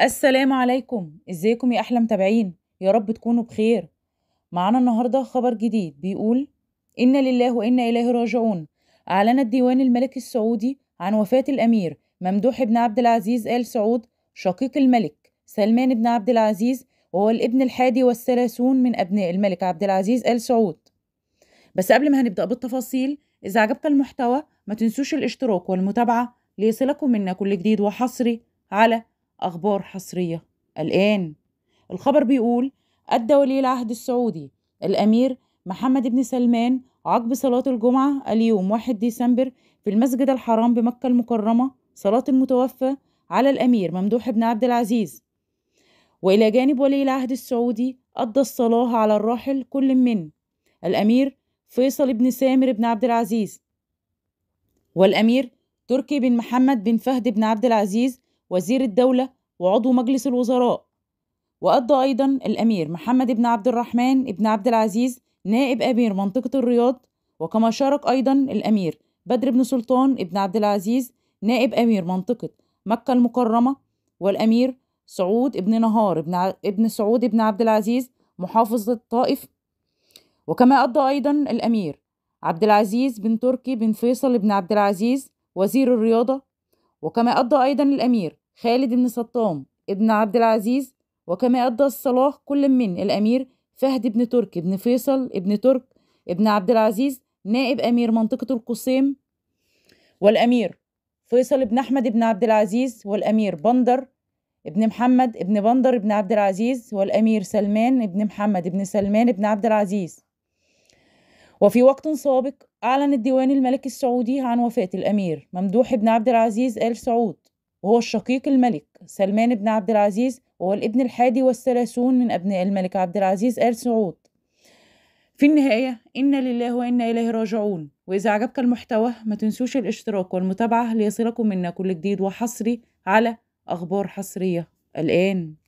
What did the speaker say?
السلام عليكم ازيكم يا احلى متابعين يا رب تكونوا بخير معانا النهارده خبر جديد بيقول انا لله وانا اليه راجعون اعلن الديوان الملكي السعودي عن وفاه الامير ممدوح بن عبد العزيز ال سعود شقيق الملك سلمان بن عبد العزيز وهو الابن الحادي والثلاثون من ابناء الملك عبد العزيز ال سعود بس قبل ما هنبدا بالتفاصيل اذا عجبك المحتوى ما تنسوش الاشتراك والمتابعه ليصلكم منا كل جديد وحصري على أخبار حصرية الآن الخبر بيقول أدى ولي العهد السعودي الأمير محمد بن سلمان عقب صلاة الجمعة اليوم 1 ديسمبر في المسجد الحرام بمكة المكرمة صلاة المتوفى على الأمير ممدوح بن عبد العزيز وإلى جانب ولي العهد السعودي أدى الصلاة على الراحل كل من الأمير فيصل بن سامر بن عبد العزيز والأمير تركي بن محمد بن فهد بن عبد العزيز وزير الدولة وعضو مجلس الوزراء وأدى أيضا الأمير محمد بن عبد الرحمن بن عبد العزيز نائب أمير منطقة الرياض وكما شارك أيضا الأمير بدر بن سلطان بن عبد العزيز نائب أمير منطقة مكة المكرمة والأمير سعود بن نهار بن, ع... ابن سعود بن عبد العزيز محافظ الطائف وكما أدى أيضا الأمير عبد العزيز بن تركي بن فيصل بن عبد العزيز وزير الرياضة وكما أدى أيضا الأمير خالد بن سطام ابن عبد العزيز وكما أدى الصلاح كل من الأمير فهد بن ترك بن فيصل ابن ترك ابن عبد العزيز نائب أمير منطقة القصيم والأمير فيصل بن أحمد بن عبد العزيز والأمير بندر ابن محمد ابن بندر ابن عبد العزيز والأمير سلمان ابن محمد ابن سلمان ابن عبد العزيز وفي وقت سابق أعلن الديوان الملكي السعودي عن وفاة الأمير ممدوح بن عبد العزيز آل سعود وهو الشقيق الملك سلمان بن عبد العزيز وهو الابن الحادي والثلاثون من أبناء الملك عبد العزيز آل سعود في النهاية إنا لله وإنا إليه راجعون وإذا عجبك المحتوى ما تنسوش الاشتراك والمتابعة ليصلكم منا كل جديد وحصري على أخبار حصرية الآن